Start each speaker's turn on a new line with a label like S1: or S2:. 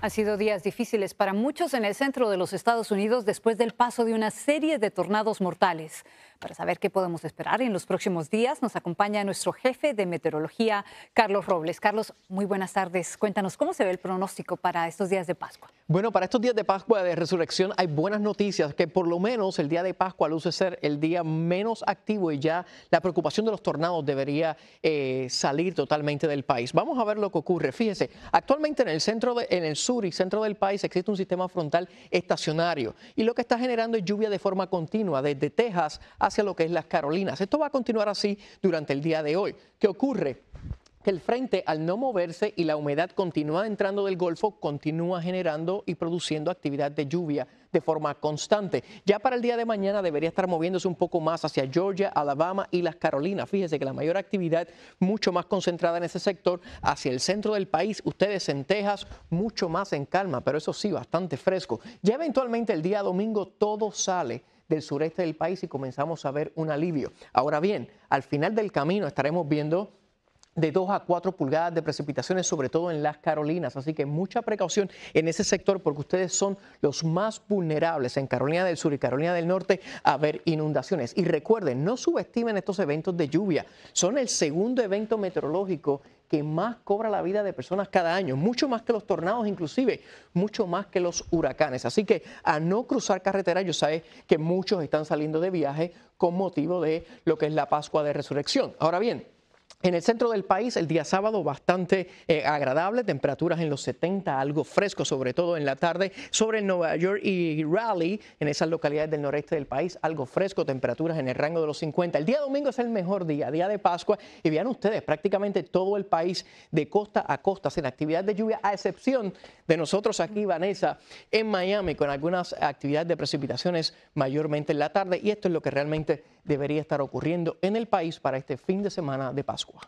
S1: Han sido días difíciles para muchos en el centro de los Estados Unidos después del paso de una serie de tornados mortales. Para saber qué podemos esperar en los próximos días, nos acompaña nuestro jefe de meteorología, Carlos Robles. Carlos, muy buenas tardes. Cuéntanos cómo se ve el pronóstico para estos días de Pascua.
S2: Bueno, para estos días de Pascua de Resurrección hay buenas noticias, que por lo menos el día de Pascua luce ser el día menos activo y ya la preocupación de los tornados debería eh, salir totalmente del país. Vamos a ver lo que ocurre. Fíjese, actualmente en el centro, de, en el sur, sur y centro del país existe un sistema frontal estacionario y lo que está generando es lluvia de forma continua desde Texas hacia lo que es las Carolinas. Esto va a continuar así durante el día de hoy. ¿Qué ocurre? que el frente, al no moverse y la humedad continúa entrando del Golfo, continúa generando y produciendo actividad de lluvia de forma constante. Ya para el día de mañana debería estar moviéndose un poco más hacia Georgia, Alabama y las Carolinas. Fíjese que la mayor actividad, mucho más concentrada en ese sector, hacia el centro del país. Ustedes en Texas, mucho más en calma, pero eso sí, bastante fresco. Ya eventualmente el día domingo todo sale del sureste del país y comenzamos a ver un alivio. Ahora bien, al final del camino estaremos viendo de 2 a 4 pulgadas de precipitaciones, sobre todo en las Carolinas. Así que mucha precaución en ese sector porque ustedes son los más vulnerables en Carolina del Sur y Carolina del Norte a ver inundaciones. Y recuerden, no subestimen estos eventos de lluvia. Son el segundo evento meteorológico que más cobra la vida de personas cada año, mucho más que los tornados inclusive, mucho más que los huracanes. Así que a no cruzar carretera, yo sé que muchos están saliendo de viaje con motivo de lo que es la Pascua de Resurrección. Ahora bien, en el centro del país, el día sábado bastante eh, agradable, temperaturas en los 70, algo fresco, sobre todo en la tarde. Sobre Nueva York y Raleigh, en esas localidades del noreste del país, algo fresco, temperaturas en el rango de los 50. El día domingo es el mejor día, día de Pascua, y vean ustedes, prácticamente todo el país de costa a costa, sin actividad de lluvia, a excepción de nosotros aquí, Vanessa, en Miami, con algunas actividades de precipitaciones mayormente en la tarde, y esto es lo que realmente debería estar ocurriendo en el país para este fin de semana de Pascua.